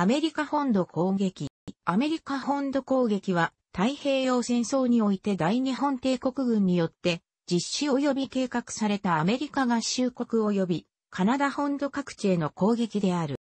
アメリカ本土攻撃。アメリカ本土攻撃は太平洋戦争において大日本帝国軍によって実施及び計画されたアメリカ合衆国及びカナダ本土各地への攻撃である。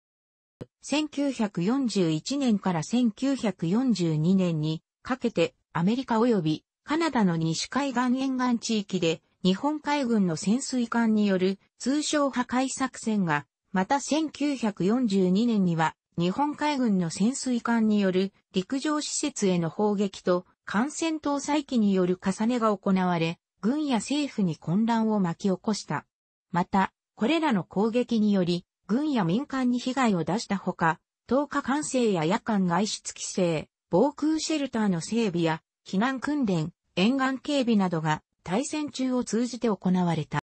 1941年から1942年にかけてアメリカ及びカナダの西海岸沿岸地域で日本海軍の潜水艦による通称破壊作戦が、また1942年には日本海軍の潜水艦による陸上施設への砲撃と艦船搭載機による重ねが行われ、軍や政府に混乱を巻き起こした。また、これらの攻撃により、軍や民間に被害を出したほか、10日制や夜間外出規制、防空シェルターの整備や避難訓練、沿岸警備などが対戦中を通じて行われた。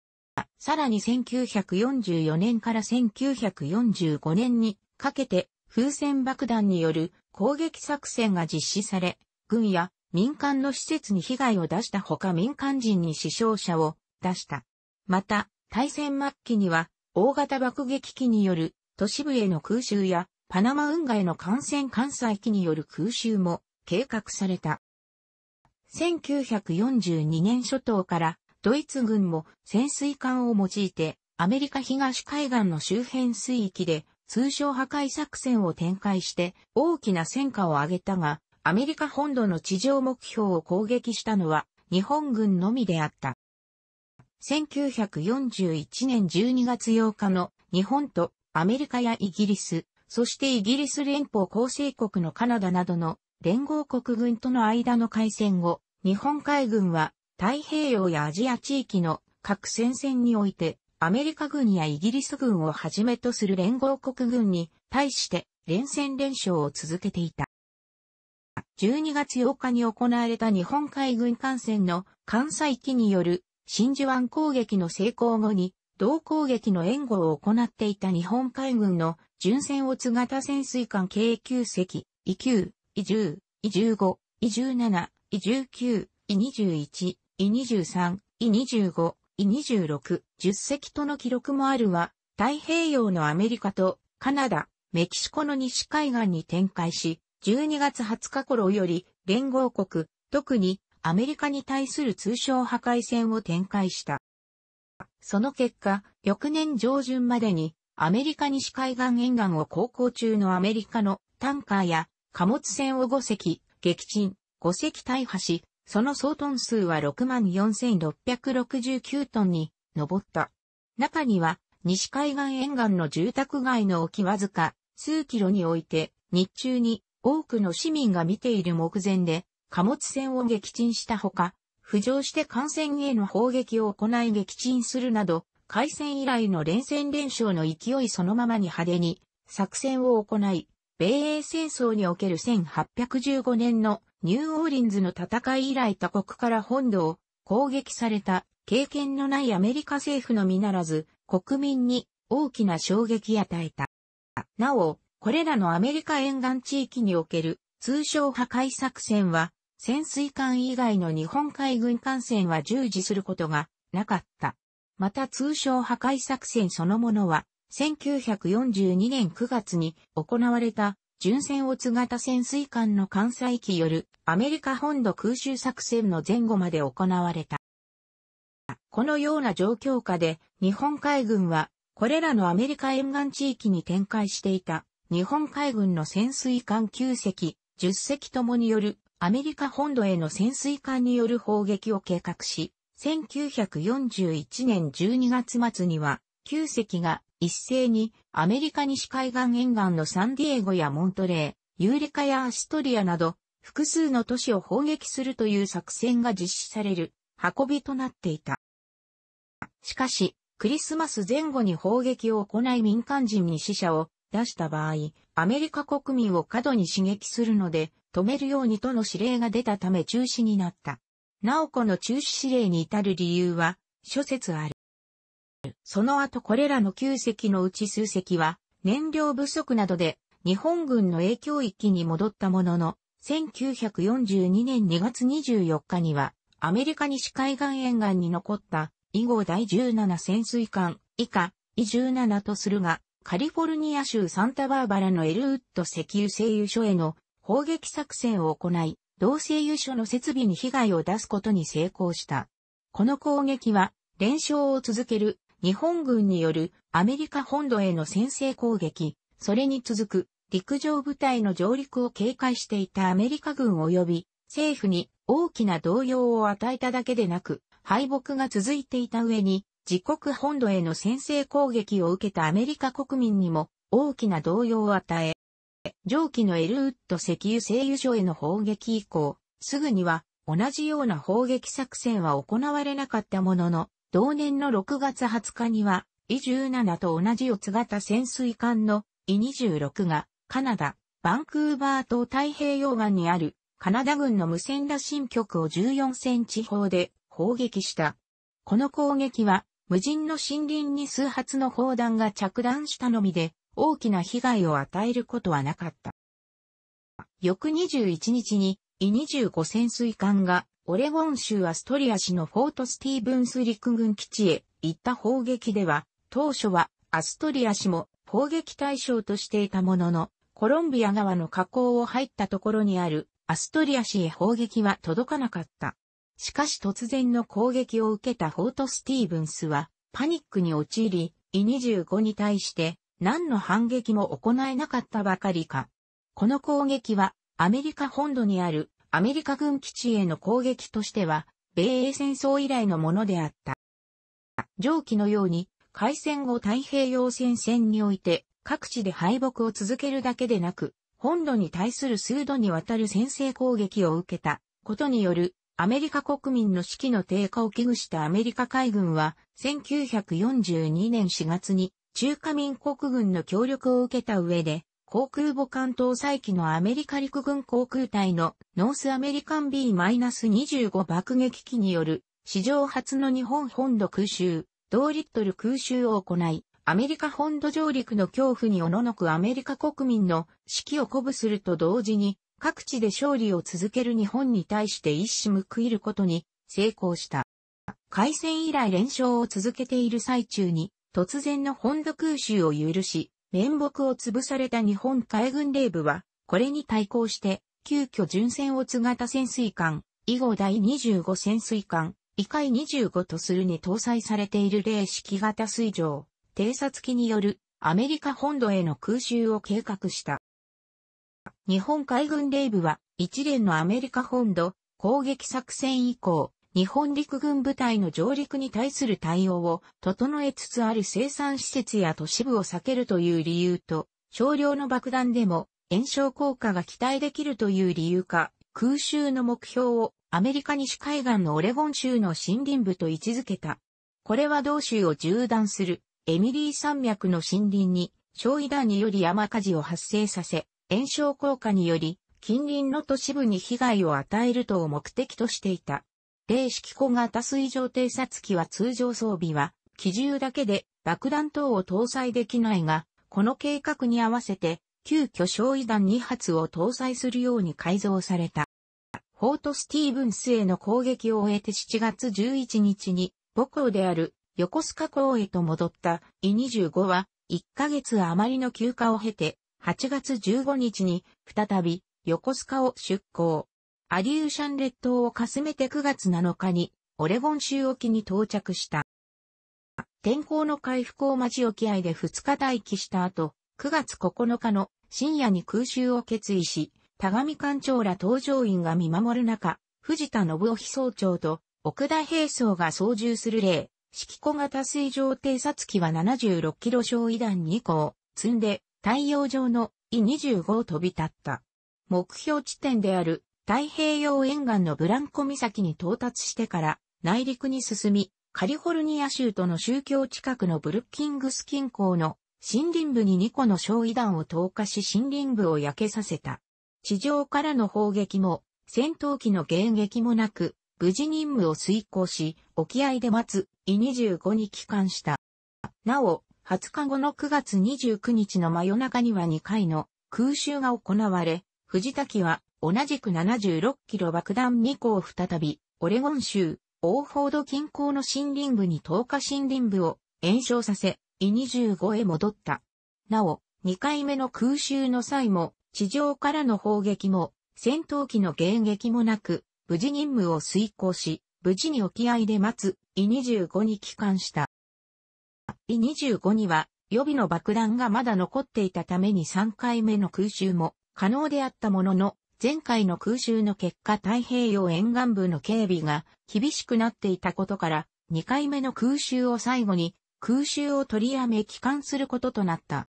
さらに1944年から1945年にかけて風船爆弾による攻撃作戦が実施され、軍や民間の施設に被害を出したほか民間人に死傷者を出した。また、大戦末期には大型爆撃機による都市部への空襲やパナマ運河への感染関西機による空襲も計画された。1942年初頭からドイツ軍も潜水艦を用いてアメリカ東海岸の周辺水域で通商破壊作戦を展開して大きな戦果を上げたが、アメリカ本土の地上目標を攻撃したのは日本軍のみであった。1941年12月8日の日本とアメリカやイギリス、そしてイギリス連邦構成国のカナダなどの連合国軍との間の海戦後、日本海軍は太平洋やアジア地域の各戦線においてアメリカ軍やイギリス軍をはじめとする連合国軍に対して連戦連勝を続けていた。12月8日に行われた日本海軍艦船の艦載機による真珠湾攻撃の成功後に同攻撃の援護を行っていた日本海軍の巡戦乙型潜水艦計9隻、E 9、E 10、E 15、E 17、E 19、E 21、E 23、E 25、2 6 10隻との記録もあるは、太平洋のアメリカとカナダ、メキシコの西海岸に展開し、12月20日頃より連合国、特にアメリカに対する通商破壊戦を展開した。その結果、翌年上旬までにアメリカ西海岸沿岸を航行中のアメリカのタンカーや貨物船を5隻撃沈、5隻大破し、その総トン数は64,669トンに上った。中には、西海岸沿岸の住宅街の沖わずか数キロにおいて、日中に多くの市民が見ている目前で、貨物船を撃沈したほか、浮上して艦船への砲撃を行い撃沈するなど、海戦以来の連戦連勝の勢いそのままに派手に作戦を行い、米英戦争における1815年のニューオーリンズの戦い以来他国から本土を攻撃された経験のないアメリカ政府のみならず国民に大きな衝撃与えた。なお、これらのアメリカ沿岸地域における通称破壊作戦は潜水艦以外の日本海軍艦船は従事することがなかった。また通称破壊作戦そのものは1942年9月に行われた巡戦を津型潜水艦の艦載機よるアメリカ本土空襲作戦の前後まで行われた。このような状況下で日本海軍はこれらのアメリカ沿岸地域に展開していた日本海軍の潜水艦9隻、10隻ともによるアメリカ本土への潜水艦による砲撃を計画し、1941年12月末には9隻が一斉にアメリカ西海岸沿岸のサンディエゴやモントレー、ユーリカやアストリアなど複数の都市を砲撃するという作戦が実施される運びとなっていた。しかし、クリスマス前後に砲撃を行い民間人に死者を出した場合、アメリカ国民を過度に刺激するので、止めるようにとの指令が出たため中止になった。なおこの中止指令に至る理由は、諸説ある。その後これらの9隻のうち数隻は燃料不足などで日本軍の影響域に戻ったものの、1942年2月24日にはアメリカ西海岸沿岸に残った以後第17潜水艦以下、以17とするが、カリフォルニア州サンタバーバラのエルウッド石油製油所への砲撃作戦を行い、同製油所の設備に被害を出すことに成功した。この攻撃は連勝を続ける日本軍によるアメリカ本土への先制攻撃、それに続く陸上部隊の上陸を警戒していたアメリカ軍及び政府に大きな動揺を与えただけでなく、敗北が続いていた上に、自国本土への先制攻撃を受けたアメリカ国民にも大きな動揺を与え、上記のエルウッド石油製油所への砲撃以降、すぐには同じような砲撃作戦は行われなかったものの、同年の6月20日には、E17 と同じ四つ型潜水艦の E26 が、カナダ、バンクーバー島太平洋岸にある、カナダ軍の無線打進局を14センチ砲で砲撃した。この攻撃は、無人の森林に数発の砲弾が着弾したのみで、大きな被害を与えることはなかった。翌21日に、E25 潜水艦がオレゴン州アストリア市のフォートスティーブンス陸軍基地へ行った砲撃では、当初はアストリア市も砲撃対象としていたものの、コロンビア側の河口を入ったところにあるアストリア市へ砲撃は届かなかった。しかし突然の攻撃を受けたフォートスティーブンスはパニックに陥り、E25 に対して何の反撃も行えなかったばかりか。この攻撃はアメリカ本土にあるアメリカ軍基地への攻撃としては、米英戦争以来のものであった。上記のように、開戦後太平洋戦線において、各地で敗北を続けるだけでなく、本土に対する数度にわたる先制攻撃を受けたことによるアメリカ国民の士気の低下を危惧したアメリカ海軍は1942年4月に中華民国軍の協力を受けた上で航空母艦搭載機のアメリカ陸軍航空隊のノースアメリカン B-25 爆撃機による史上初の日本本土空襲、同リットル空襲を行い、アメリカ本土上陸の恐怖におののくアメリカ国民の士気を鼓舞すると同時に、各地で勝利を続ける日本に対して一矢報いることに成功した。開戦以来連勝を続けている最中に、突然の本土空襲を許し、面目を潰された日本海軍令部は、これに対抗して、急遽巡船を津型潜水艦、以後第25潜水艦、以下25とするに搭載されている霊式型水上、偵察機によるアメリカ本土への空襲を計画した。日本海軍令部は一連のアメリカ本土攻撃作戦以降、日本陸軍部隊の上陸に対する対応を整えつつある生産施設や都市部を避けるという理由と、少量の爆弾でも炎症効果が期待できるという理由か、空襲の目標をアメリカ西海岸のオレゴン州の森林部と位置づけた。これは同州を縦断するエミリー山脈の森林に焼夷弾により山火事を発生させ、炎症効果により近隣の都市部に被害を与えるとを目的としていた。零式小型水上偵察機は通常装備は、機銃だけで爆弾等を搭載できないが、この計画に合わせて、急遽焼夷弾2発を搭載するように改造された。フォートスティーブンスへの攻撃を終えて7月11日に、母校である横須賀港へと戻った e 25は、1ヶ月余りの休暇を経て、8月15日に再び横須賀を出港。アリューシャン列島をかすめて9月7日に、オレゴン州沖に到着した。天候の回復を待ち沖合で2日待機した後、9月9日の深夜に空襲を決意し、田上艦長ら搭乗員が見守る中、藤田信夫飛総長と奥田兵装が操縦する例、式小型水上偵察機は76キロ小夷弾2個を積んで太陽上の E25 を飛び立った。目標地点である太平洋沿岸のブランコ岬に到達してから内陸に進み、カリフォルニア州との宗教近くのブルッキングス近郊の森林部に2個の焼夷弾を投下し森林部を焼けさせた。地上からの砲撃も戦闘機の迎撃もなく、無事任務を遂行し、沖合で待つ、E25 に帰還した。なお、20日後の9月29日の真夜中には2回の空襲が行われ、藤滝は同じく76キロ爆弾2個を再び、オレゴン州、オーフォード近郊の森林部に10日森林部を延焼させ、E25 へ戻った。なお、2回目の空襲の際も、地上からの砲撃も、戦闘機の迎撃もなく、無事任務を遂行し、無事に沖合で待つ、E25 に帰還した。E25 には、予備の爆弾がまだ残っていたために3回目の空襲も可能であったものの、前回の空襲の結果太平洋沿岸部の警備が厳しくなっていたことから、2回目の空襲を最後に、空襲を取りやめ帰還することとなった。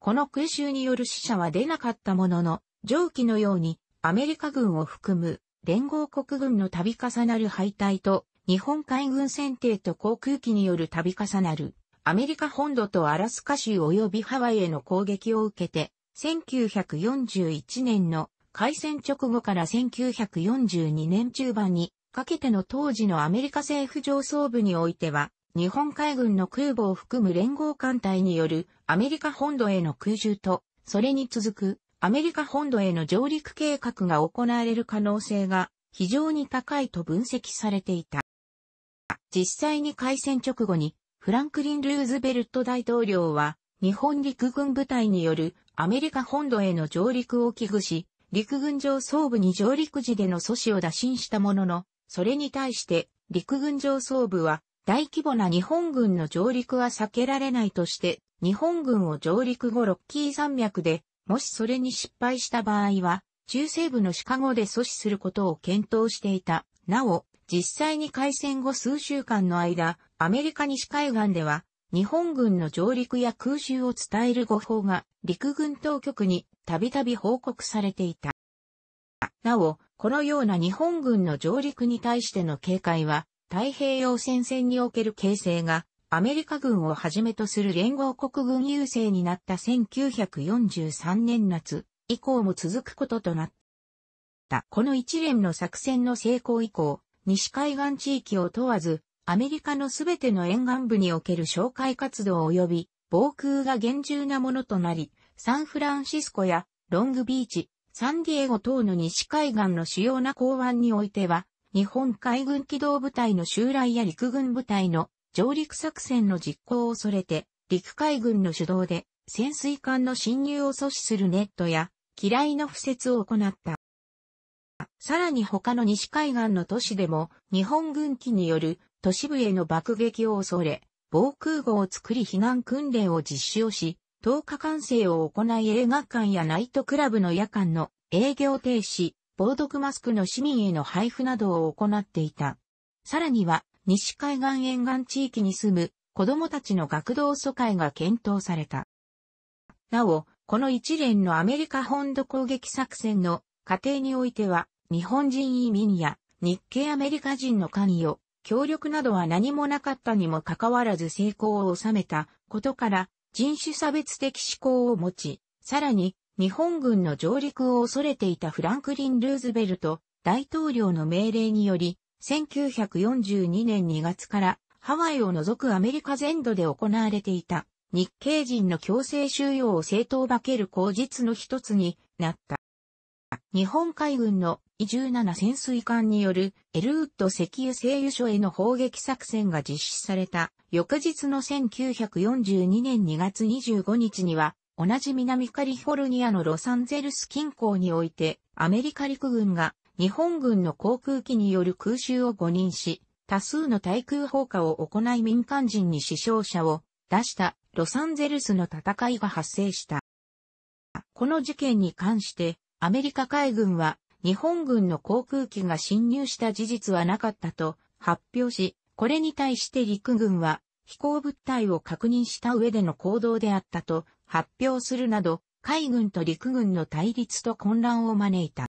この空襲による死者は出なかったものの、上記のようにアメリカ軍を含む連合国軍の度重なる敗退と日本海軍船艇と航空機による度重なるアメリカ本土とアラスカ州及びハワイへの攻撃を受けて1941年の開戦直後から1942年中盤にかけての当時のアメリカ政府上層部においては、日本海軍の空母を含む連合艦隊によるアメリカ本土への空襲と、それに続くアメリカ本土への上陸計画が行われる可能性が非常に高いと分析されていた。実際に開戦直後にフランクリン・ルーズベルト大統領は日本陸軍部隊によるアメリカ本土への上陸を危惧し、陸軍上層部に上陸時での阻止を打診したものの、それに対して陸軍上層部は大規模な日本軍の上陸は避けられないとして、日本軍を上陸後ロッキー山脈で、もしそれに失敗した場合は、中西部のシカゴで阻止することを検討していた。なお、実際に開戦後数週間の間、アメリカ西海岸では、日本軍の上陸や空襲を伝える誤報が陸軍当局にたびたび報告されていた。なお、このような日本軍の上陸に対しての警戒は、太平洋戦線における形勢が、アメリカ軍をはじめとする連合国軍優勢になった1943年夏以降も続くこととなった。この一連の作戦の成功以降、西海岸地域を問わず、アメリカのすべての沿岸部における紹介活動及び防空が厳重なものとなり、サンフランシスコやロングビーチ、サンディエゴ等の西海岸の主要な港湾においては、日本海軍機動部隊の襲来や陸軍部隊の上陸作戦の実行を恐れて、陸海軍の主導で潜水艦の侵入を阻止するネットや、機雷の敷設を行った。さらに他の西海岸の都市でも日本軍機による都市部への爆撃を恐れ、防空壕を作り避難訓練を実施をし、10日完成を行い映画館やナイトクラブの夜間の営業停止、防毒マスクの市民への配布などを行っていた。さらには、西海岸沿岸地域に住む子供たちの学童疎開が検討された。なお、この一連のアメリカ本土攻撃作戦の過程においては、日本人移民や日系アメリカ人の関与、協力などは何もなかったにもかかわらず成功を収めたことから人種差別的思考を持ち、さらに日本軍の上陸を恐れていたフランクリン・ルーズベルト大統領の命令により、1942年2月からハワイを除くアメリカ全土で行われていた日系人の強制収容を正当化ける口実の一つになった。日本海軍の17潜水艦によるエルウッド石油製油所への砲撃作戦が実施された翌日の1942年2月25日には同じ南カリフォルニアのロサンゼルス近郊においてアメリカ陸軍が日本軍の航空機による空襲を誤認し多数の対空砲火を行い民間人に死傷者を出したロサンゼルスの戦いが発生した。この事件に関してアメリカ海軍は日本軍の航空機が侵入した事実はなかったと発表し、これに対して陸軍は飛行物体を確認した上での行動であったと発表するなど、海軍と陸軍の対立と混乱を招いた。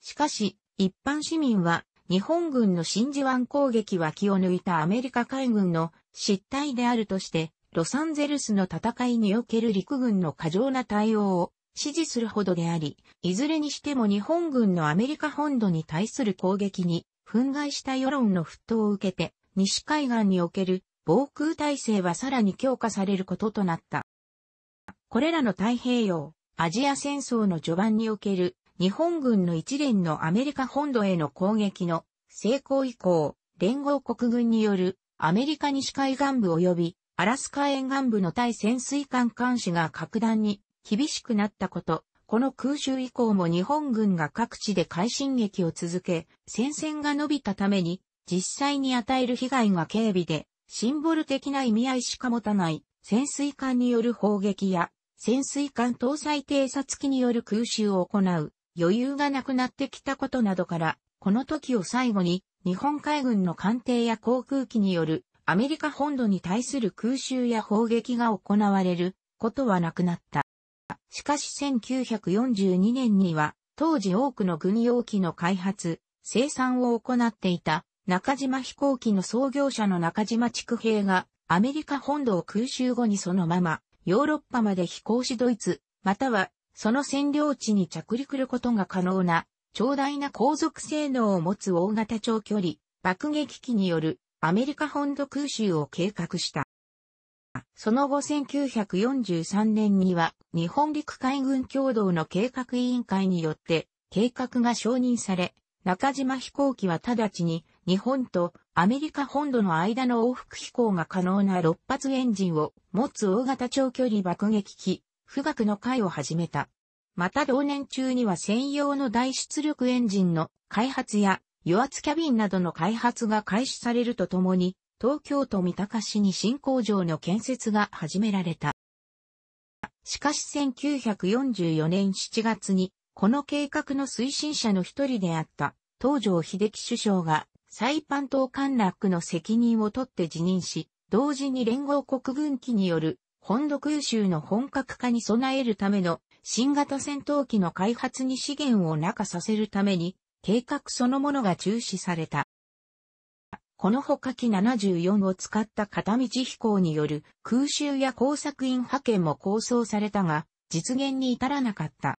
しかし、一般市民は日本軍の真珠湾攻撃は気を抜いたアメリカ海軍の失態であるとして、ロサンゼルスの戦いにおける陸軍の過剰な対応を支持するほどであり、いずれにしても日本軍のアメリカ本土に対する攻撃に、憤慨した世論の沸騰を受けて、西海岸における防空体制はさらに強化されることとなった。これらの太平洋、アジア戦争の序盤における日本軍の一連のアメリカ本土への攻撃の成功以降、連合国軍によるアメリカ西海岸部及びアラスカ沿岸部の対潜水艦監視が格段に厳しくなったこと、この空襲以降も日本軍が各地で快進撃を続け、戦線が伸びたために、実際に与える被害が軽微で、シンボル的な意味合いしか持たない潜水艦による砲撃や潜水艦搭載偵察機による空襲を行う余裕がなくなってきたことなどから、この時を最後に日本海軍の艦艇や航空機によるアメリカ本土に対する空襲や砲撃が行われることはなくなった。しかし1942年には、当時多くの軍用機の開発、生産を行っていた中島飛行機の創業者の中島畜兵がアメリカ本土を空襲後にそのままヨーロッパまで飛行しドイツ、またはその占領地に着陸ることが可能な長大な航続性能を持つ大型長距離爆撃機によるアメリカ本土空襲を計画した。その後1943年には日本陸海軍共同の計画委員会によって計画が承認され、中島飛行機は直ちに日本とアメリカ本土の間の往復飛行が可能な6発エンジンを持つ大型長距離爆撃機、富岳の会を始めた。また同年中には専用の大出力エンジンの開発や油圧キャビンなどの開発が開始されるとともに、東京都三鷹市に新工場の建設が始められた。しかし1944年7月に、この計画の推進者の一人であった、東条秀樹首相が、サイパン島陥落の責任を取って辞任し、同時に連合国軍機による本土空襲の本格化に備えるための新型戦闘機の開発に資源を中させるために計画そのものが中止された。この他機74を使った片道飛行による空襲や工作員派遣も構想されたが、実現に至らなかった。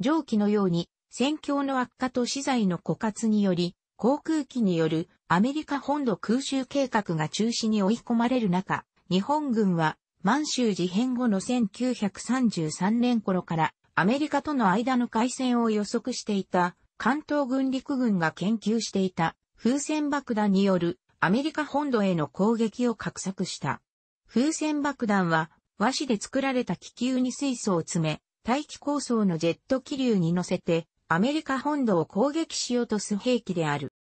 上記のように、戦況の悪化と資材の枯渇により、航空機によるアメリカ本土空襲計画が中止に追い込まれる中、日本軍は満州事変後の1933年頃からアメリカとの間の海戦を予測していた関東軍陸軍が研究していた風船爆弾によるアメリカ本土への攻撃を画策した。風船爆弾は和紙で作られた気球に水素を詰め、大気構想のジェット気流に乗せてアメリカ本土を攻撃しようとす兵器である。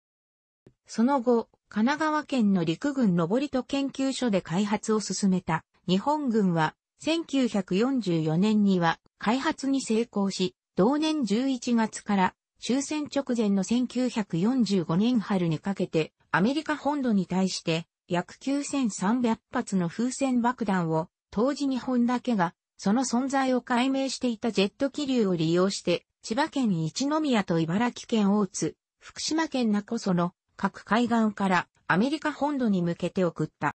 その後、神奈川県の陸軍登戸研究所で開発を進めた日本軍は1944年には開発に成功し、同年11月から終戦直前の1945年春にかけて、アメリカ本土に対して、約9300発の風船爆弾を、当時日本だけが、その存在を解明していたジェット気流を利用して、千葉県一宮と茨城県大津、福島県こその各海岸からアメリカ本土に向けて送った。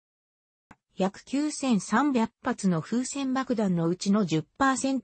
約9300発の風船爆弾のうちの10%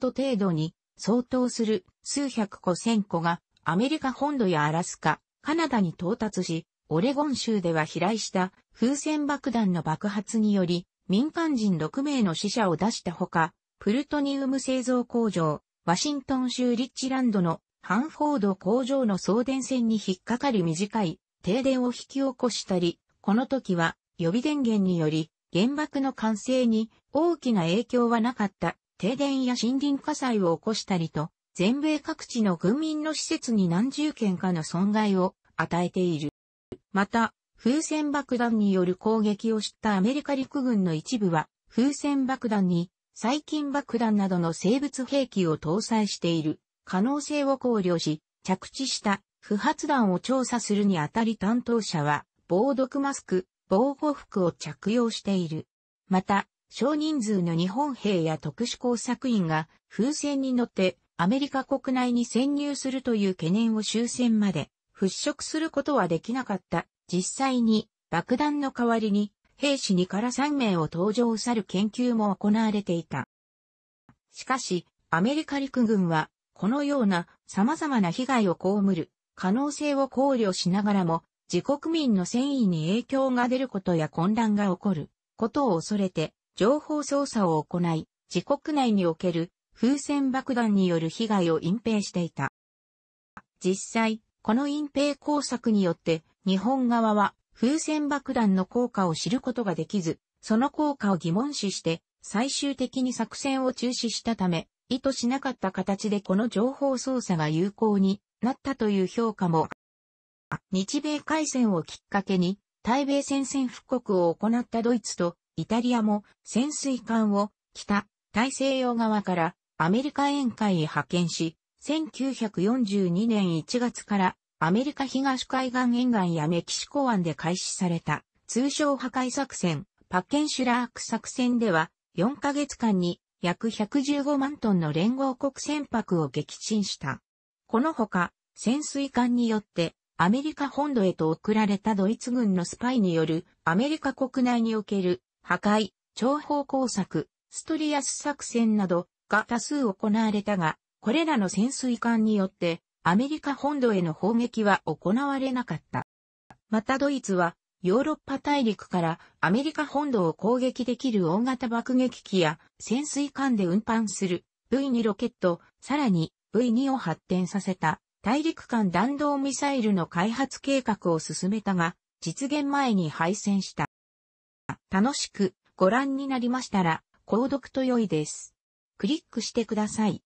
程度に相当する数百個千個がアメリカ本土やアラスカ、カナダに到達し、オレゴン州では飛来した風船爆弾の爆発により、民間人6名の死者を出したほか、プルトニウム製造工場、ワシントン州リッチランドのハンフォード工場の送電線に引っかかり短い停電を引き起こしたり、この時は予備電源により原爆の完成に大きな影響はなかった停電や森林火災を起こしたりと全米各地の軍民の施設に何十件かの損害を与えている。また、風船爆弾による攻撃を知ったアメリカ陸軍の一部は、風船爆弾に細菌爆弾などの生物兵器を搭載している可能性を考慮し、着地した不発弾を調査するにあたり担当者は、防毒マスク、防護服を着用している。また、少人数の日本兵や特殊工作員が風船に乗ってアメリカ国内に潜入するという懸念を終戦まで払拭することはできなかった。実際に爆弾の代わりに兵士2から3名を登場去る研究も行われていた。しかし、アメリカ陸軍は、このような様々な被害を被る可能性を考慮しながらも、自国民の戦意に影響が出ることや混乱が起こることを恐れて、情報操作を行い、自国内における風船爆弾による被害を隠蔽していた。実際、この隠蔽工作によって日本側は風船爆弾の効果を知ることができず、その効果を疑問視して最終的に作戦を中止したため、意図しなかった形でこの情報操作が有効になったという評価も、日米海戦をきっかけに、対米戦線復刻を行ったドイツとイタリアも潜水艦を北大西洋側からアメリカ宴会へ派遣し、1942年1月からアメリカ東海岸沿岸やメキシコ湾で開始された通称破壊作戦、パッケンシュラーク作戦では4ヶ月間に約115万トンの連合国船舶を撃沈した。このほか潜水艦によってアメリカ本土へと送られたドイツ軍のスパイによるアメリカ国内における破壊、諜報工作、ストリアス作戦などが多数行われたが、これらの潜水艦によって、アメリカ本土への砲撃は行われなかった。またドイツは、ヨーロッパ大陸からアメリカ本土を攻撃できる大型爆撃機や潜水艦で運搬する V2 ロケット、さらに V2 を発展させた大陸間弾道ミサイルの開発計画を進めたが、実現前に敗戦した。楽しくご覧になりましたら、購読と良いです。クリックしてください。